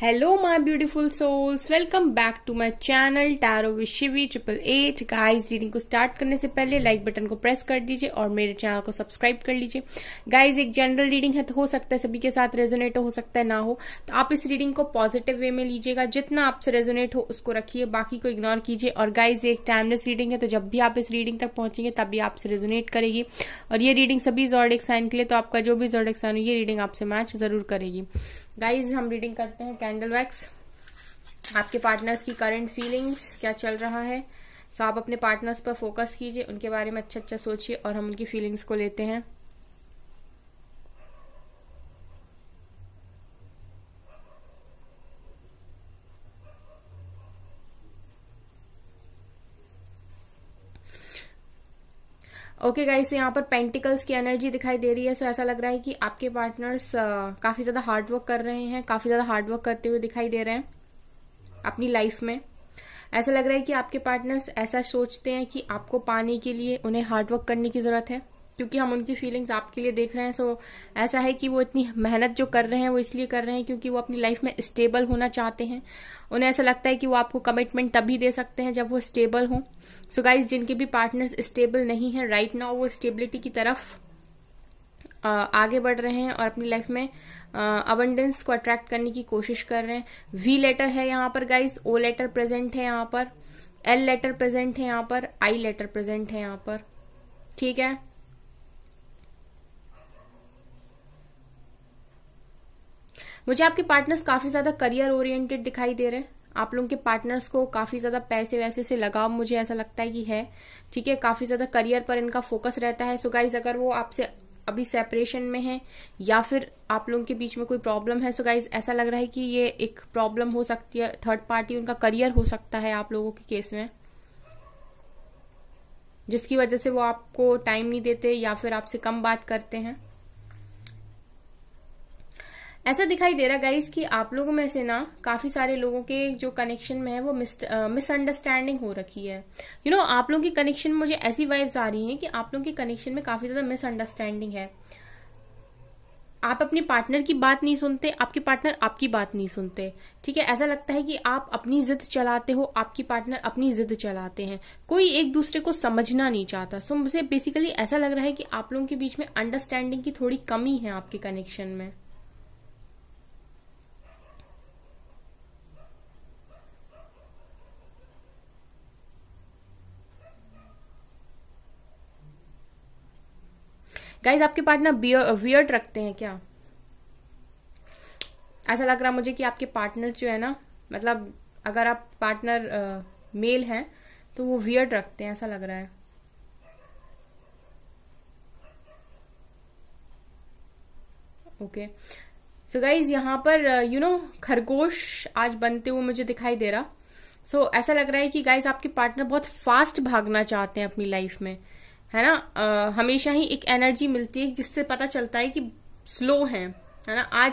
Hello my beautiful souls welcome back to my channel tarot विशिवी triple eight guys reading को start करने से पहले लाइक बटन को प्रेस कर दीजिए और मेरे चैनल को सब्सक्राइब कर लीजिए गाइस एक जनरल रीडिंग है तो हो सकता है सभी के साथ रेजोनेट हो सकता है ना हो तो आप इस रीडिंग को पॉजिटिव वे में लीजिएगा जितना आपसे रेजोनेट हो उसको रखिए बाकी को इग्नोर कीजिए और गाइज एक टाइमलेस रीडिंग है तो जब भी आप इस रीडिंग तक पहुंचेंगे तभी आपसे रेजोनेट करेगी और ये रीडिंग सभी जॉर्डिक साइन के लिए तो आपका जो भी जॉर्डिक साइन हो ये रीडिंग आपसे मैच जरूर करेगी गाइज हम रीडिंग करते हैं कैंडल वैक्स आपके पार्टनर्स की करंट फीलिंग्स क्या चल रहा है सो so, आप अपने पार्टनर्स पर फोकस कीजिए उनके बारे में अच्छा अच्छा सोचिए और हम उनकी फीलिंग्स को लेते हैं ओके गाइस तो यहाँ पर पेंटिकल्स की एनर्जी दिखाई दे रही है सो so ऐसा लग रहा है कि आपके पार्टनर्स uh, काफी ज्यादा हार्ड वर्क कर रहे हैं काफी ज्यादा हार्ड वर्क करते हुए दिखाई दे रहे हैं अपनी लाइफ में ऐसा लग रहा है कि आपके पार्टनर्स ऐसा सोचते हैं कि आपको पाने के लिए उन्हें हार्डवर्क करने की जरूरत है क्योंकि हम उनकी फीलिंग्स आपके लिए देख रहे हैं सो ऐसा है कि वो इतनी मेहनत जो कर रहे हैं वो इसलिए कर रहे हैं क्योंकि वो अपनी लाइफ में स्टेबल होना चाहते हैं उन्हें ऐसा लगता है कि वो आपको कमिटमेंट तभी दे सकते हैं जब वो स्टेबल हों सो गाइज जिनके भी पार्टनर्स स्टेबल नहीं है राइट right नाउ वो स्टेबिलिटी की तरफ आगे बढ़ रहे हैं और अपनी लाइफ में अबंडेंस को अट्रैक्ट करने की कोशिश कर रहे हैं वी लेटर है यहाँ पर गाइज ओ लेटर प्रेजेंट है यहाँ पर एल लेटर प्रेजेंट है यहाँ पर आई लेटर प्रेजेंट है यहाँ पर ठीक है मुझे आपके पार्टनर्स काफी ज्यादा करियर ओरिएंटेड दिखाई दे रहे हैं आप लोगों के पार्टनर्स को काफी ज्यादा पैसे वैसे से लगाव मुझे ऐसा लगता है कि है ठीक है काफी ज्यादा करियर पर इनका फोकस रहता है सो गाइज अगर वो आपसे अभी सेपरेशन में है या फिर आप लोगों के बीच में कोई प्रॉब्लम है सो गाइज ऐसा लग रहा है कि ये एक प्रॉब्लम हो सकती है थर्ड पार्टी उनका करियर हो सकता है आप लोगों के केस में जिसकी वजह से वो आपको टाइम नहीं देते या फिर आपसे कम बात करते हैं ऐसा दिखाई दे रहा गाइस कि आप लोगों में से ना काफी सारे लोगों के जो कनेक्शन में है वो मिसअंडरस्टैंडिंग हो रखी है यू you नो know, आप लोगों की कनेक्शन में मुझे ऐसी वाइब्स आ रही हैं कि आप लोगों के कनेक्शन में काफी ज्यादा मिसअंडरस्टैंडिंग है आप अपने पार्टनर की बात नहीं सुनते आपके पार्टनर आपकी बात नहीं सुनते ठीक है ऐसा लगता है कि आप अपनी जिद चलाते हो आपकी पार्टनर अपनी जिद चलाते हैं कोई एक दूसरे को समझना नहीं चाहता सो मुझे बेसिकली ऐसा लग रहा है कि आप लोगों के बीच में अंडरस्टैंडिंग की थोड़ी कमी है आपके कनेक्शन में गाइज आपके पार्टनर वियर्ड uh, रखते हैं क्या ऐसा लग रहा मुझे कि आपके पार्टनर जो है ना मतलब अगर आप पार्टनर मेल uh, हैं तो वो वियर्ड रखते हैं ऐसा लग रहा है ओके सो गाइज यहाँ पर यू uh, नो खरगोश आज बनते हुए मुझे दिखाई दे रहा सो so, ऐसा लग रहा है कि गाइज आपके पार्टनर बहुत फास्ट भागना चाहते हैं अपनी लाइफ में है ना आ, हमेशा ही एक एनर्जी मिलती है जिससे पता चलता है कि स्लो है है ना आज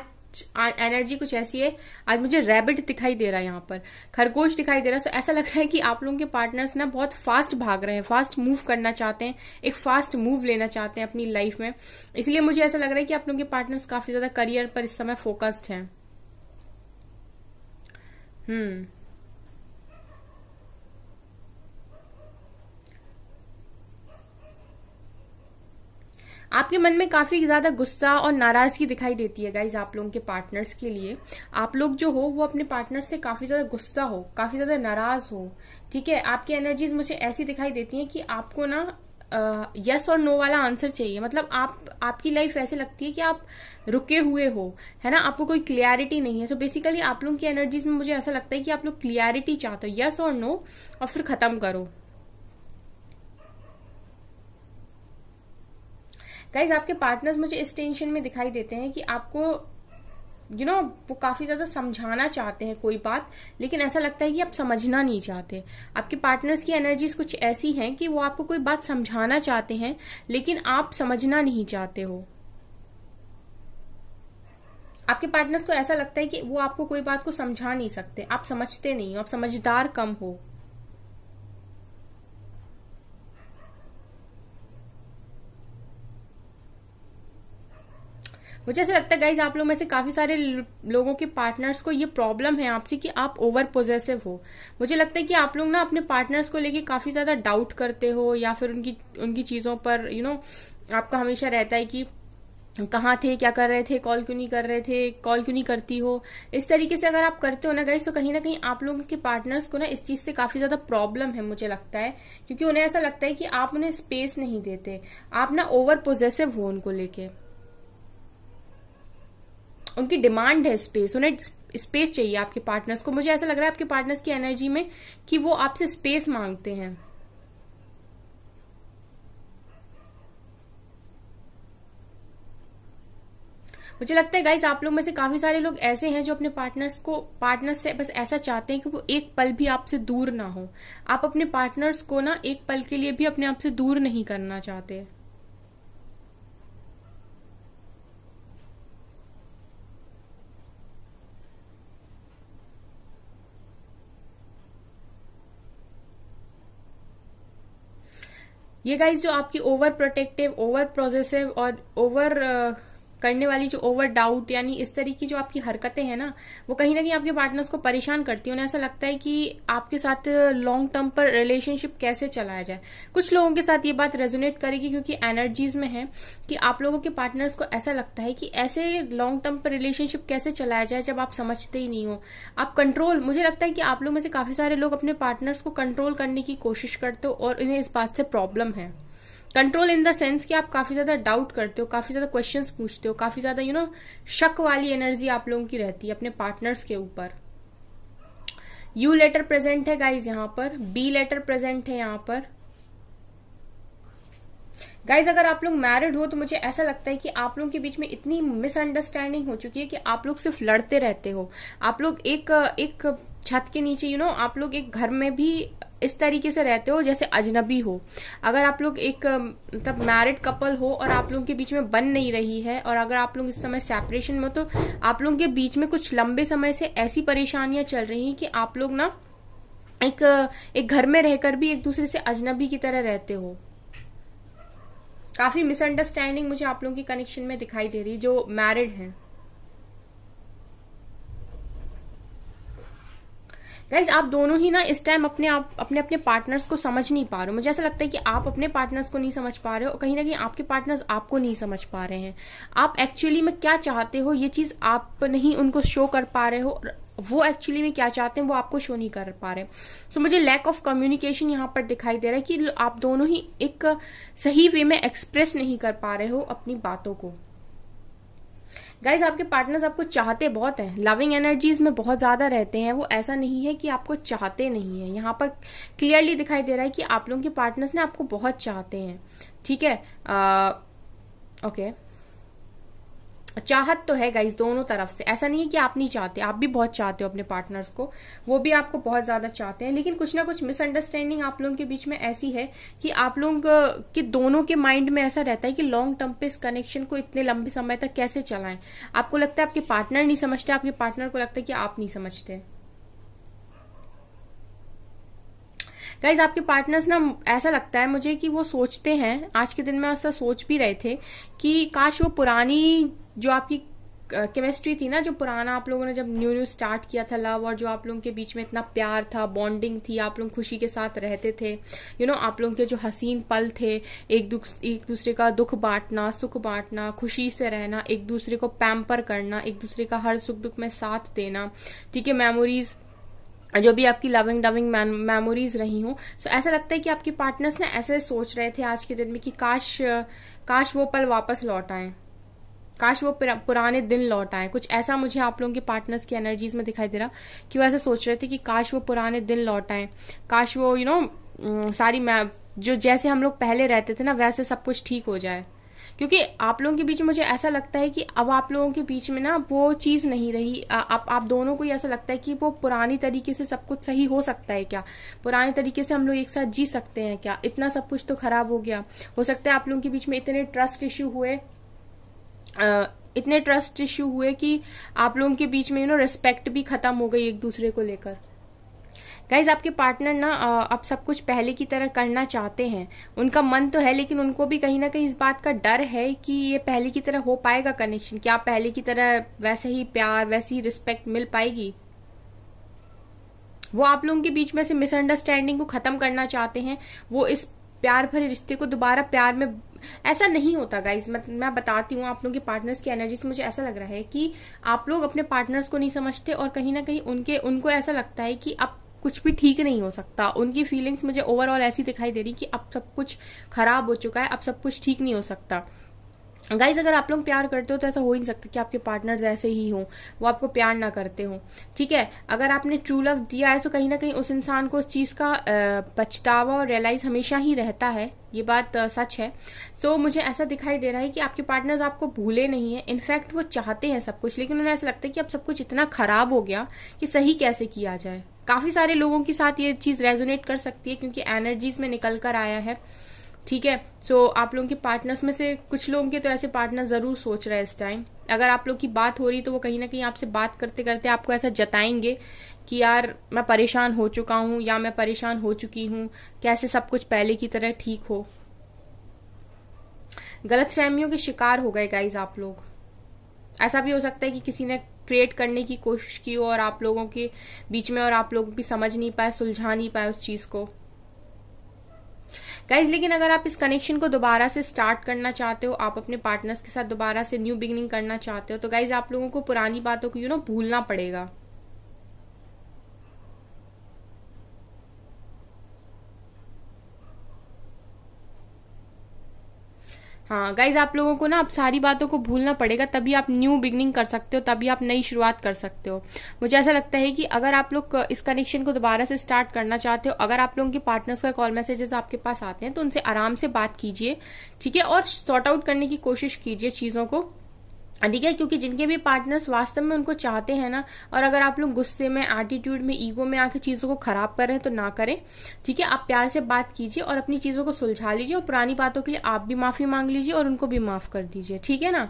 एनर्जी कुछ ऐसी है आज मुझे रैबिट दिखाई दे रहा है यहाँ पर खरगोश दिखाई दे रहा है तो ऐसा लग रहा है कि आप लोगों के पार्टनर्स ना बहुत फास्ट भाग रहे हैं फास्ट मूव करना चाहते हैं एक फास्ट मूव लेना चाहते हैं अपनी लाइफ में इसलिए मुझे ऐसा लग रहा है कि आप लोगों के पार्टनर्स काफी ज्यादा करियर पर इस समय फोकस्ड है हम्म आपके मन में काफ़ी ज़्यादा गुस्सा और नाराज़गी दिखाई देती है गाइज आप लोगों के पार्टनर्स के लिए आप लोग जो हो वो अपने पार्टनर्स से काफ़ी ज़्यादा गुस्सा हो काफ़ी ज़्यादा नाराज़ हो ठीक है आपकी एनर्जीज मुझे ऐसी दिखाई देती हैं कि आपको ना यस और नो वाला आंसर चाहिए मतलब आप आपकी लाइफ ऐसे लगती है कि आप रुके हुए हो है ना आपको कोई क्लियरिटी नहीं है सो so बेसिकली आप लोगों की एनर्जीज में मुझे ऐसा लगता है कि आप लोग क्लियरिटी चाहते हो यस और नो और फिर खत्म करो गाइज आपके पार्टनर्स मुझे इस टेंशन में दिखाई देते हैं कि आपको यू you नो know, वो काफ़ी ज़्यादा समझाना चाहते हैं कोई बात लेकिन ऐसा लगता है कि आप समझना नहीं चाहते आपके पार्टनर्स की एनर्जीज कुछ ऐसी हैं कि वो आपको कोई बात समझाना चाहते हैं लेकिन आप समझना नहीं चाहते हो आपके पार्टनर्स को ऐसा लगता है कि वो आपको कोई बात को समझा नहीं सकते आप समझते नहीं हो आप समझदार कम हो मुझे ऐसा लगता है गाइज आप लोग में से काफी सारे लोगों के पार्टनर्स को ये प्रॉब्लम है आपसे कि आप ओवर पोजेसिव हो मुझे लगता है कि आप लोग ना अपने पार्टनर्स को लेके काफी ज्यादा डाउट करते हो या फिर उनकी उनकी चीजों पर यू you नो know, आपका हमेशा रहता है कि कहाँ थे क्या कर रहे थे कॉल क्यों नहीं कर रहे थे कॉल क्यों नहीं करती हो इस तरीके से अगर आप करते हो ना गाइज तो कहीं ना कहीं आप लोगों के पार्टनर्स को ना इस चीज से काफी ज्यादा प्रॉब्लम है मुझे लगता है क्योंकि उन्हें ऐसा लगता है कि आप उन्हें स्पेस नहीं देते आप ना ओवर पोजेसिव हो उनको लेके उनकी डिमांड है स्पेस उन्हें स्पेस चाहिए आपके पार्टनर्स को मुझे ऐसा लग रहा है आपके पार्टनर्स की एनर्जी में कि वो आपसे स्पेस मांगते हैं मुझे लगता है गाइज आप लोग में से काफी सारे लोग ऐसे हैं जो अपने पार्टनर्स को पार्टनर्स से बस ऐसा चाहते हैं कि वो एक पल भी आपसे दूर ना हो आप अपने पार्टनर्स को ना एक पल के लिए भी अपने आप से दूर नहीं करना चाहते ये गाइस जो आपकी ओवर प्रोटेक्टिव ओवर प्रोजेसिव और ओवर करने वाली जो ओवर डाउट यानी इस तरह की जो आपकी हरकतें हैं ना वो कहीं ना कहीं आपके पार्टनर्स को परेशान करती है उन्हें ऐसा लगता है कि आपके साथ लॉन्ग टर्म पर रिलेशनशिप कैसे चलाया जाए कुछ लोगों के साथ ये बात रेजुनेट करेगी क्योंकि एनर्जीज में है कि आप लोगों के पार्टनर्स को ऐसा लगता है कि ऐसे लॉन्ग टर्म पर रिलेशनशिप कैसे चलाया जाए जब आप समझते ही नहीं हो आप कंट्रोल मुझे लगता है कि आप लोग में से काफी सारे लोग अपने पार्टनर्स को कंट्रोल करने की कोशिश करते हो और इन्हें इस बात से प्रॉब्लम है कंट्रोल इन द सेंस कि आप काफी ज्यादा डाउट करते हो काफी ज्यादा क्वेश्चंस पूछते हो काफी ज्यादा यू नो शक वाली एनर्जी आप लोगों की रहती है अपने पार्टनर्स के ऊपर यू लेटर प्रेजेंट है गाइज यहां पर बी लेटर प्रेजेंट है यहां पर गाइज अगर आप लोग मैरिड हो तो मुझे ऐसा लगता है कि आप लोगों के बीच में इतनी मिसअंडरस्टैंडिंग हो चुकी है कि आप लोग सिर्फ लड़ते रहते हो आप लोग एक एक छत के नीचे यू you नो know, आप लोग एक घर में भी इस तरीके से रहते हो जैसे अजनबी हो अगर आप लोग एक मतलब मैरिड कपल हो और आप लोगों के बीच में बन नहीं रही है और अगर आप लोग इस समय सेपरेशन में हो तो आप लोगों के बीच में कुछ लंबे समय से ऐसी परेशानियां चल रही हैं कि आप लोग ना एक एक घर में रहकर भी एक दूसरे से अजनबी की तरह रहते हो काफी मिसअंडरस्टैंडिंग मुझे आप लोगों की कनेक्शन में दिखाई दे रही जो मैरिड हैं गाइज आप दोनों ही ना इस टाइम अपने आप अपने अपने पार्टनर्स को समझ नहीं पा रहे हो मुझे ऐसा लगता है कि आप अपने पार्टनर्स को नहीं समझ पा रहे हो और कहीं ना कहीं आपके पार्टनर्स आपको नहीं समझ पा रहे हैं आप एक्चुअली में क्या चाहते हो ये चीज़ आप नहीं उनको शो कर पा रहे हो वो एक्चुअली में क्या चाहते हैं वो आपको शो नहीं कर पा रहे सो so, मुझे लैक ऑफ कम्युनिकेशन यहाँ पर दिखाई दे रहा है कि आप दोनों ही एक सही वे में एक्सप्रेस नहीं कर पा रहे हो अपनी बातों को गाइज आपके पार्टनर्स आपको चाहते बहुत हैं लविंग एनर्जीज में बहुत ज़्यादा रहते हैं वो ऐसा नहीं है कि आपको चाहते नहीं है यहाँ पर क्लियरली दिखाई दे रहा है कि आप लोगों के पार्टनर्स ने आपको बहुत चाहते हैं ठीक है ओके okay. चाहत तो है गाइज दोनों तरफ से ऐसा नहीं है कि आप नहीं चाहते आप भी बहुत चाहते हो अपने पार्टनर्स को वो भी आपको बहुत ज़्यादा चाहते हैं लेकिन कुछ ना कुछ मिसअंडरस्टैंडिंग आप लोगों के बीच में ऐसी है कि आप लोग के दोनों के माइंड में ऐसा रहता है कि लॉन्ग टर्म पे इस कनेक्शन को इतने लंबे समय तक कैसे चलाएं आपको लगता है आपके पार्टनर नहीं समझते आपके पार्टनर को लगता है कि आप नहीं समझते गाइज आपके पार्टनर्स ना ऐसा लगता है मुझे कि वो सोचते हैं आज के दिन में ऐसा सोच भी रहे थे कि काश वो पुरानी जो आपकी केमिस्ट्री थी ना जो पुराना आप लोगों ने जब न्यू न्यू स्टार्ट किया था लव और जो आप लोगों के बीच में इतना प्यार था बॉन्डिंग थी आप लोग खुशी के साथ रहते थे यू you नो know, आप लोगों के जो हसीन पल थे एक दुख एक दूसरे का दुख बांटना सुख बांटना खुशी से रहना एक दूसरे को पैम्पर करना एक दूसरे का हर सुख दुख में साथ देना ठीक है मेमोरीज़ जो भी आपकी लविंग डविंग मेमोरीज रही हूँ सो ऐसा लगता है कि आपके पार्टनर्स ना ऐसे सोच रहे थे आज के दिन में कि काश काश वो पल वापस लौट आए काश वो पुराने दिन लौट आए कुछ ऐसा मुझे आप लोगों के पार्टनर्स की एनर्जीज में दिखाई दे रहा कि वो ऐसा सोच रहे थे कि काश वो पुराने दिन लौट आए काश वो यू you नो know, सारी जो जैसे हम लोग पहले रहते थे ना वैसे सब कुछ ठीक हो जाए क्योंकि आप लोगों के बीच मुझे ऐसा लगता है कि अब आप लोगों के बीच में ना वो चीज़ नहीं रही आप आप दोनों को ही ऐसा लगता है कि वो पुरानी तरीके से सब कुछ सही हो सकता है क्या पुराने तरीके से हम लोग एक साथ जी सकते हैं क्या इतना सब कुछ तो खराब हो गया हो सकता है आप लोगों के बीच में इतने ट्रस्ट इश्यू हुए इतने ट्रस्ट इश्यू हुए कि आप लोगों के बीच में यू नो रिस्पेक्ट भी खत्म हो गई एक दूसरे को लेकर गाइज आपके पार्टनर ना अब सब कुछ पहले की तरह करना चाहते हैं उनका मन तो है लेकिन उनको भी कहीं ना कहीं इस बात का डर है कि ये पहले की तरह हो पाएगा कनेक्शन क्या पहले की तरह वैसे ही प्यार वैसी रिस्पेक्ट मिल पाएगी वो आप लोगों के बीच में से मिसअंडरस्टैंडिंग को खत्म करना चाहते हैं वो इस प्यार भरे रिश्ते को दोबारा प्यार में ऐसा नहीं होता गाइज मत मैं बताती हूँ आप लोगों के पार्टनर्स की एनर्जी से मुझे ऐसा लग रहा है कि आप लोग अपने पार्टनर्स को नहीं समझते और कहीं ना कहीं उनके उनको ऐसा लगता है कि अब कुछ भी ठीक नहीं हो सकता उनकी फीलिंग्स मुझे ओवरऑल ऐसी दिखाई दे रही कि अब सब कुछ खराब हो चुका है अब सब कुछ ठीक नहीं हो सकता गाइज अगर आप लोग प्यार करते हो तो ऐसा हो ही नहीं सकता कि आपके पार्टनर्स ऐसे ही हों वो आपको प्यार ना करते हों ठीक है अगर आपने ट्रू लव दिया है तो कहीं ना कहीं उस इंसान को उस चीज़ का पछतावा और रियलाइज हमेशा ही रहता है ये बात सच है सो so, मुझे ऐसा दिखाई दे रहा है कि आपके पार्टनर्स आपको भूले नहीं है इनफैक्ट वो चाहते हैं सब कुछ लेकिन उन्हें ऐसा लगता है कि अब सब कुछ इतना खराब हो गया कि सही कैसे किया जाए काफ़ी सारे लोगों के साथ ये चीज़ रेजोनेट कर सकती है क्योंकि एनर्जीज में निकल कर आया है ठीक है सो so, आप लोगों के पार्टनर्स में से कुछ लोगों के तो ऐसे पार्टनर ज़रूर सोच रहे हैं इस टाइम अगर आप लोग की बात हो रही तो वो कहीं ना कहीं आपसे बात करते करते आपको ऐसा जताएंगे कि यार मैं परेशान हो चुका हूं या मैं परेशान हो चुकी हूं कैसे सब कुछ पहले की तरह ठीक हो गलत फहमियों के शिकार हो गए गाइज आप लोग ऐसा भी हो सकता है कि किसी ने क्रिएट करने की कोशिश की हो और आप लोगों के बीच में और आप लोग भी समझ नहीं पाए सुलझा नहीं पाए उस चीज़ को गाइज लेकिन अगर आप इस कनेक्शन को दोबारा से स्टार्ट करना चाहते हो आप अपने पार्टनर्स के साथ दोबारा से न्यू बिगनिंग करना चाहते हो तो गाइज आप लोगों को पुरानी बातों को यू नो भूलना पड़ेगा हाँ गाइज आप लोगों को ना आप सारी बातों को भूलना पड़ेगा तभी आप न्यू बिगनिंग कर सकते हो तभी आप नई शुरुआत कर सकते हो मुझे ऐसा लगता है कि अगर आप लोग इस कनेक्शन को दोबारा से स्टार्ट करना चाहते हो अगर आप लोगों के पार्टनर्स का कॉल मैसेजेस आपके पास आते हैं तो उनसे आराम से बात कीजिए ठीक है और सॉर्ट आउट करने की कोशिश कीजिए चीज़ों को ठीक है क्योंकि जिनके भी पार्टनर्स वास्तव में उनको चाहते हैं ना और अगर आप लोग गुस्से में एटीट्यूड में ईगो में आके चीज़ों को खराब कर रहे हैं तो ना करें ठीक है आप प्यार से बात कीजिए और अपनी चीज़ों को सुलझा लीजिए और पुरानी बातों के लिए आप भी माफ़ी मांग लीजिए और उनको भी माफ़ कर दीजिए ठीक है ना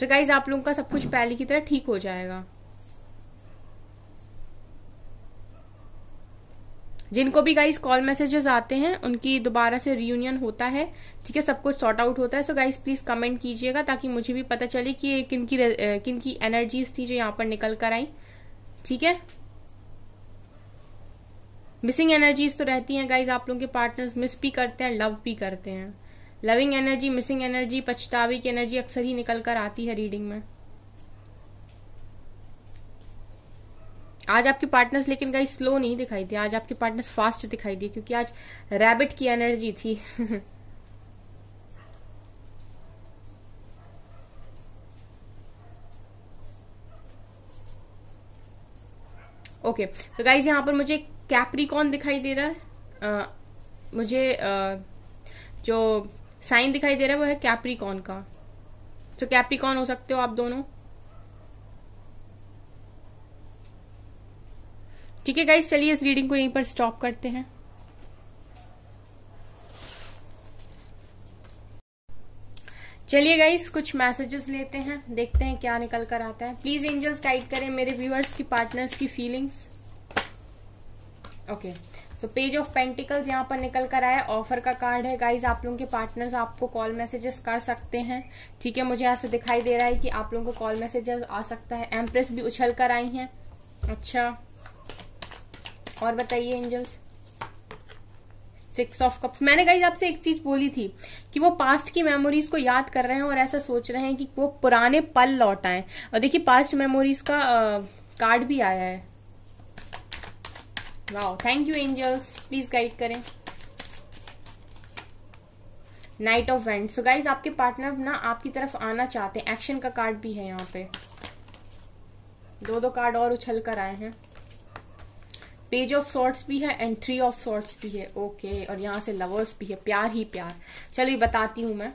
तो गाइज आप लोगों का सब कुछ पहले की तरह ठीक हो जाएगा जिनको भी गाइस कॉल मैसेजेस आते हैं उनकी दोबारा से रियूनियन होता है ठीक है सब कुछ सॉर्ट आउट होता है सो गाइस प्लीज कमेंट कीजिएगा ताकि मुझे भी पता चले कि किन की किन की एनर्जीज थी जो यहाँ पर निकल कर आई ठीक है मिसिंग एनर्जीज तो रहती हैं गाइज आप लोगों के पार्टनर्स मिस भी करते हैं लव भी करते हैं लविंग एनर्जी मिसिंग एनर्जी पछतावे की एनर्जी अक्सर ही निकल कर आती है रीडिंग में आज आपके पार्टनर्स लेकिन गाइज स्लो नहीं दिखाई दिए आज आपके पार्टनर्स फास्ट दिखाई दिए क्योंकि आज रैबिट की एनर्जी थी ओके तो गाइज यहाँ पर मुझे कैप्रिकॉन दिखाई दे रहा है आ, मुझे आ, जो साइन दिखाई दे रहा है वो है कैप्रिकॉन का तो कैप्रिकॉन हो सकते हो आप दोनों ठीक है गाइस चलिए इस रीडिंग को यहीं पर स्टॉप करते हैं चलिए गाइस कुछ मैसेजेस लेते हैं देखते हैं क्या निकल कर आता है प्लीज एंजल्स गाइड करें मेरे व्यूअर्स की पार्टनर्स की feelings okay so page of pentacles यहाँ पर निकल कर आया ऑफर का कार्ड है गाइज आप लोगों के पार्टनर्स आपको कॉल मैसेजेस कर सकते हैं ठीक है मुझे ऐसे दिखाई दे रहा है कि आप लोगों को कॉल मैसेजेस आ सकता है एम्प्रेस भी उछल कर आई है अच्छा और बताइए एंजल्स सिक्स ऑफ कप्स मैंने कहीं आपसे एक चीज बोली थी कि वो पास्ट की मेमोरीज को याद कर रहे हैं और ऐसा सोच रहे हैं कि वो पुराने पल लौट आए और देखिए पास्ट मेमोरीज का आ, कार्ड भी आया है wow thank you angels please guide करें knight of wands so guys आपके पार्टनर ना आपकी तरफ आना चाहते हैं एक्शन का कार्ड भी है यहाँ पे दो दो कार्ड और उछल कर आए हैं पेज ऑफ सॉर्ट्स भी है एंड थ्री ऑफ सॉर्ट्स भी है ओके okay, और यहाँ से लवर्स भी है प्यार ही प्यार चलिए बताती हूँ मैं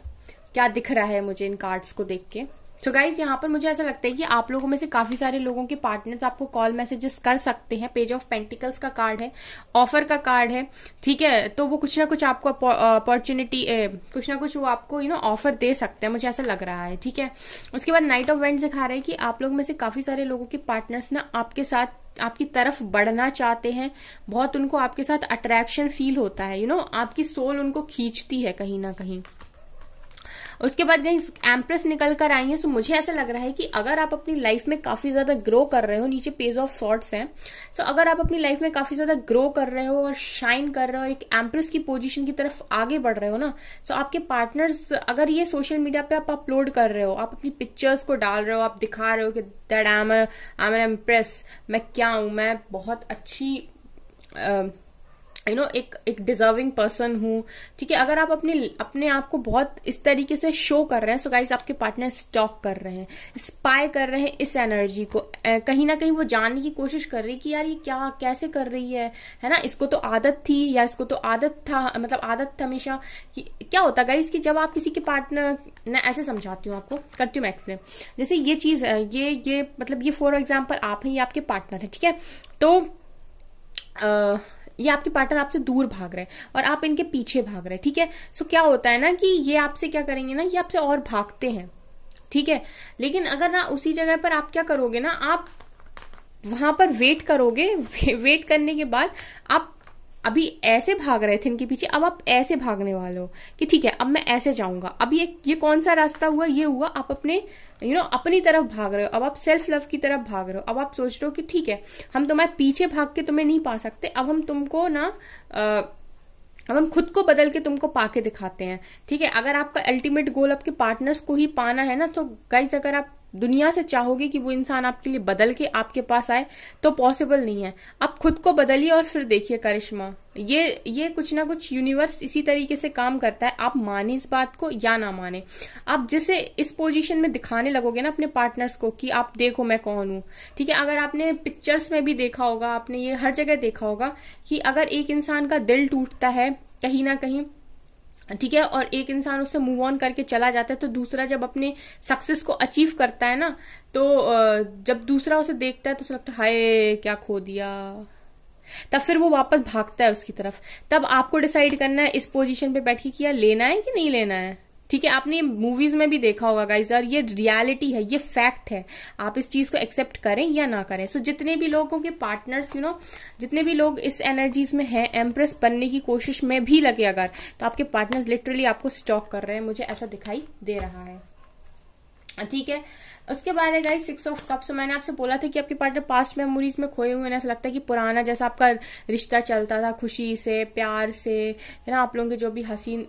क्या दिख रहा है मुझे इन कार्ड्स को देख के तो गाइज यहाँ पर मुझे ऐसा लगता है कि आप लोगों में से काफी सारे लोगों के पार्टनर्स आपको कॉल मैसेजेस कर सकते हैं पेज ऑफ पेंटिकल्स का कार्ड है ऑफर का कार्ड है ठीक है तो वो कुछ ना कुछ आपको अपॉर्चुनिटी कुछ ना कुछ वो आपको यू नो ऑफर दे सकते हैं मुझे ऐसा लग रहा है ठीक है उसके बाद नाइट ऑफ वेंट दिखा रहे हैं कि आप लोग में से काफी सारे लोगों के पार्टनर्स ना आपके साथ आपकी तरफ बढ़ना चाहते हैं बहुत उनको आपके साथ अट्रैक्शन फील होता है यू you नो know? आपकी सोल उनको खींचती है कहीं ना कहीं उसके बाद गई एम्प्रेस निकल कर आई है सो तो मुझे ऐसा लग रहा है कि अगर आप अपनी लाइफ में काफी ज्यादा ग्रो कर रहे हो नीचे पेज ऑफ शॉर्ट्स हैं सो तो अगर आप अपनी लाइफ में काफी ज्यादा ग्रो कर रहे हो और शाइन कर रहे हो एक एम्प्रेस की पोजिशन की तरफ आगे बढ़ रहे हो ना सो तो आपके पार्टनर्स अगर ये सोशल मीडिया पे आप अपलोड कर रहे हो आप अपनी पिक्चर्स को डाल रहे हो आप दिखा रहे हो कि that I am I am empress मैं क्या हूं मैं बहुत अच्छी uh, you you know know, एक एक डिजर्विंग पर्सन हूँ ठीक है अगर आप अपने अपने आप को बहुत इस तरीके से शो कर रहे हैं सो गाइज आपके पार्टनर स्टॉक कर रहे हैं स्पाई कर रहे हैं इस एनर्जी को कहीं ना कहीं वो जानने की कोशिश कर रही है कि यार ये क्या कैसे कर रही है है ना इसको तो आदत थी या इसको तो आदत था मतलब आदत था हमेशा कि क्या होता गाइज कि जब आप किसी के पार्टनर मैं ऐसे समझाती हूँ आपको करती हूँ मैं एक्सप्लेन जैसे ये चीज़ ये ये मतलब ये फॉर एग्जाम्पल आप हैं ये आपके पार्टनर है ठीक है तो आ, ये आपके पार्टनर आपसे दूर भाग रहे हैं और आप इनके पीछे भाग रहे हैं ठीक है सो क्या होता है ना कि ये आपसे क्या करेंगे ना ये आपसे और भागते हैं ठीक है लेकिन अगर ना उसी जगह पर आप क्या करोगे ना आप वहां पर वेट करोगे वे, वेट करने के बाद आप अभी ऐसे भाग रहे थे इनके पीछे अब आप ऐसे भागने वाले हो कि ठीक है अब मैं ऐसे जाऊंगा अब ये ये कौन सा रास्ता हुआ ये हुआ आप अपने यू you नो know, अपनी तरफ भाग रहे हो अब आप सेल्फ लव की तरफ भाग रहे हो अब आप सोच रहे हो कि ठीक है हम तुम्हारे पीछे भाग के तुम्हें नहीं पा सकते अब हम तुमको ना अब हम खुद को बदल के तुमको पाके दिखाते हैं ठीक है अगर आपका अल्टीमेट गोल आपके पार्टनर्स को ही पाना है ना तो गाइज अगर आप दुनिया से चाहोगे कि वो इंसान आपके लिए बदल के आपके पास आए तो पॉसिबल नहीं है आप खुद को बदलिए और फिर देखिए करिश्मा ये ये कुछ ना कुछ यूनिवर्स इसी तरीके से काम करता है आप माने इस बात को या ना माने आप जैसे इस पोजीशन में दिखाने लगोगे ना अपने पार्टनर्स को कि आप देखो मैं कौन हूं ठीक है अगर आपने पिक्चर्स में भी देखा होगा आपने ये हर जगह देखा होगा कि अगर एक इंसान का दिल टूटता है कहीं ना कहीं ठीक है और एक इंसान उससे मूव ऑन करके चला जाता है तो दूसरा जब अपने सक्सेस को अचीव करता है ना तो जब दूसरा उसे देखता है तो उसे लगता है हाय क्या खो दिया तब फिर वो वापस भागता है उसकी तरफ तब आपको डिसाइड करना है इस पोजीशन पे बैठ के किया लेना है कि नहीं लेना है ठीक है आपने मूवीज में भी देखा होगा गाइज यार ये रियलिटी है ये फैक्ट है आप इस चीज को एक्सेप्ट करें या ना करें सो so, जितने भी लोगों के पार्टनर्स यू नो जितने भी लोग इस एनर्जीज में हैं एम्प्रेस बनने की कोशिश में भी लगे अगर तो आपके पार्टनर्स लिटरली आपको स्टॉक कर रहे हैं मुझे ऐसा दिखाई दे रहा है ठीक है उसके बाद है guys six of cups so मैंने आपसे बोला था कि आपके पार्टनर पास्ट मेमोरीज में खोए हुए हैं ऐसा लगता है कि पुराना जैसा आपका रिश्ता चलता था खुशी से प्यार से है ना आप लोगों के जो भी हसीन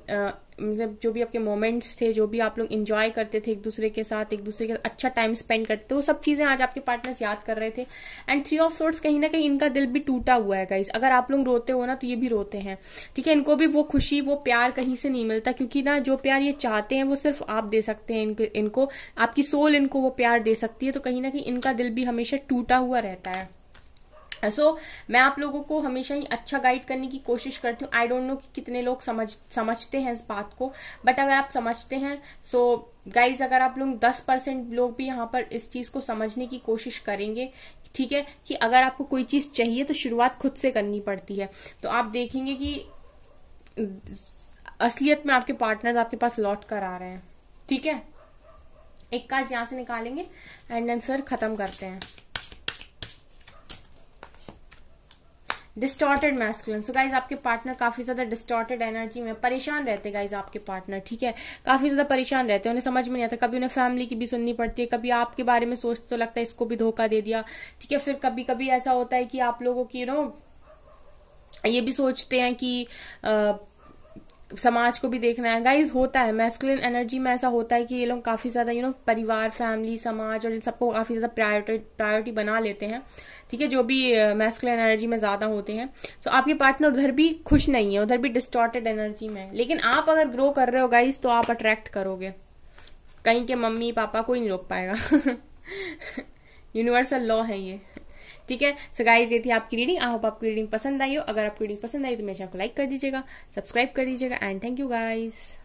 मतलब जो भी आपके मोमेंट्स थे जो भी आप लोग इन्जॉय करते थे एक दूसरे के साथ एक दूसरे के साथ अच्छा टाइम स्पेंड करते थे वो सब चीज़ें आज आपके पार्टनर्स याद कर रहे थे एंड थ्री ऑफ सोर्ट्स कहीं ना कहीं इनका दिल भी टूटा हुआ है गाइज अगर आप लोग रोते हो ना तो ये भी रोते हैं ठीक है इनको भी वो खुशी वो प्यार कहीं से नहीं मिलता क्योंकि ना जो प्यार ये चाहते हैं वो सिर्फ आप दे सकते हैं इनको आपकी सोल इनको वो प्यार दे सकती है तो कहीं ना कहीं इनका दिल भी हमेशा टूटा हुआ रहता है सो so, मैं आप लोगों को हमेशा ही अच्छा गाइड करने की कोशिश करती हूँ आई डोंट नो कि कितने लोग समझ समझते हैं इस बात को बट अगर आप समझते हैं सो so, गाइज अगर आप लोग दस परसेंट लोग भी यहाँ पर इस चीज़ को समझने की कोशिश करेंगे ठीक है कि अगर आपको कोई चीज़ चाहिए तो शुरुआत खुद से करनी पड़ती है तो आप देखेंगे कि असलियत में आपके पार्टनर आपके पास लौट कर आ रहे हैं ठीक है एक कार्ड यहाँ से निकालेंगे एंड देन फिर ख़त्म करते हैं डिस्टॉर्टेड मैस्कुलन सो गाइज आपके पार्टनर काफी ज्यादा डिस्टॉर्टेड एनर्जी में परेशान रहते गाइज आपके पार्टनर ठीक है काफी ज्यादा परेशान रहते हैं उन्हें समझ में नहीं आता कभी उन्हें फैमिली की भी सुननी पड़ती है कभी आपके बारे में सोचते तो लगता है इसको भी धोखा दे दिया ठीक है फिर कभी कभी ऐसा होता है कि आप लोगों की यू नो ये भी सोचते हैं कि आ, समाज को भी देखना है गाइज होता है मैस्कुलिन एनर्जी में ऐसा होता है कि ये लोग काफ़ी ज़्यादा यू नो परिवार फैमिली समाज और इन सबको काफ़ी ज़्यादा प्रायोरिटी प्रायोरिटी बना लेते हैं ठीक है जो भी मैस्कुलिन एनर्जी में ज़्यादा होते हैं सो so, आपके पार्टनर उधर भी खुश नहीं है उधर भी डिस्टॉर्टेड एनर्जी में है लेकिन आप अगर ग्रो कर रहे हो गाइज तो आप अट्रैक्ट करोगे कहीं के मम्मी पापा कोई नहीं रोक पाएगा यूनिवर्सल लॉ है ये ठीक है सो गाइज ये थी आपकी रीडिंग आई होप आपकी रीडिंग पसंद आई हो अगर आपकी रीडिंग पसंद आई तो मेरे चैनल को लाइक कर दीजिएगा सब्सक्राइब कर दीजिएगा एंड थैंक यू गाइज़